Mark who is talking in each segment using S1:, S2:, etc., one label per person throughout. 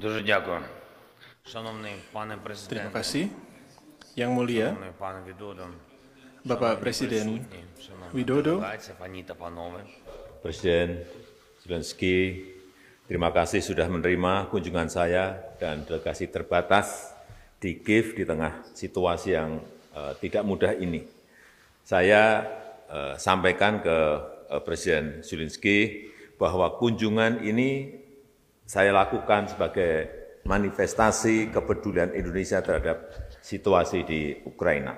S1: Дуже дякую. Шановний пане Terima президент, kasih. Yang mulia, Bapak Presiden Widodo, Presiden Zelensky, terima kasih sudah menerima kunjungan saya dan delegasi terbatas di Kiev di tengah situasi yang uh, tidak mudah ini. Saya uh, sampaikan ke uh, Presiden Zelensky bahwa kunjungan ini saya lakukan sebagai manifestasi kepedulian Indonesia terhadap situasi di Ukraina.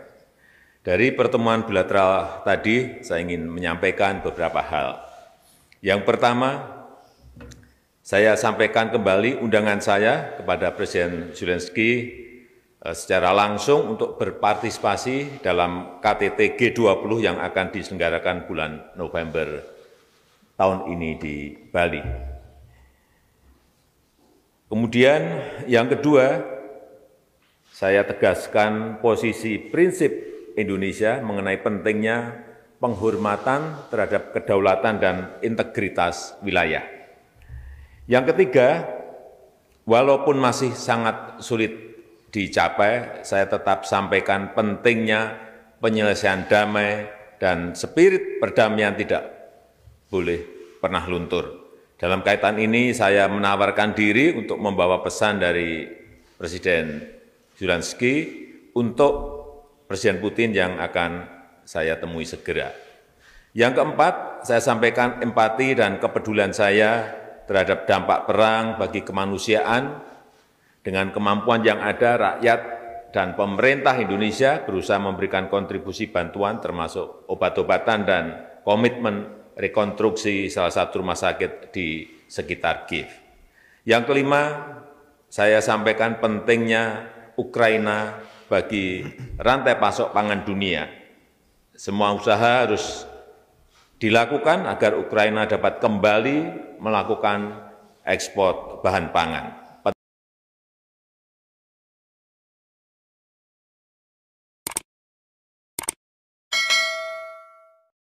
S1: Dari pertemuan bilateral tadi, saya ingin menyampaikan beberapa hal. Yang pertama, saya sampaikan kembali undangan saya kepada Presiden Zelensky eh, secara langsung untuk berpartisipasi dalam KTT G20 yang akan diselenggarakan bulan November tahun ini di Bali. Kemudian yang kedua, saya tegaskan posisi prinsip Indonesia mengenai pentingnya penghormatan terhadap kedaulatan dan integritas wilayah. Yang ketiga, walaupun masih sangat sulit dicapai, saya tetap sampaikan pentingnya penyelesaian damai dan spirit perdamaian tidak boleh pernah luntur. Dalam kaitan ini saya menawarkan diri untuk membawa pesan dari Presiden Zelensky untuk Presiden Putin yang akan saya temui segera. Yang keempat, saya sampaikan empati dan kepedulian saya terhadap dampak perang bagi kemanusiaan dengan kemampuan yang ada rakyat dan pemerintah Indonesia berusaha memberikan kontribusi bantuan termasuk obat-obatan dan komitmen rekonstruksi salah satu rumah sakit di sekitar Kiev. Yang kelima, saya sampaikan pentingnya Ukraina bagi rantai pasok pangan dunia. Semua usaha harus dilakukan agar Ukraina dapat kembali melakukan ekspor bahan pangan.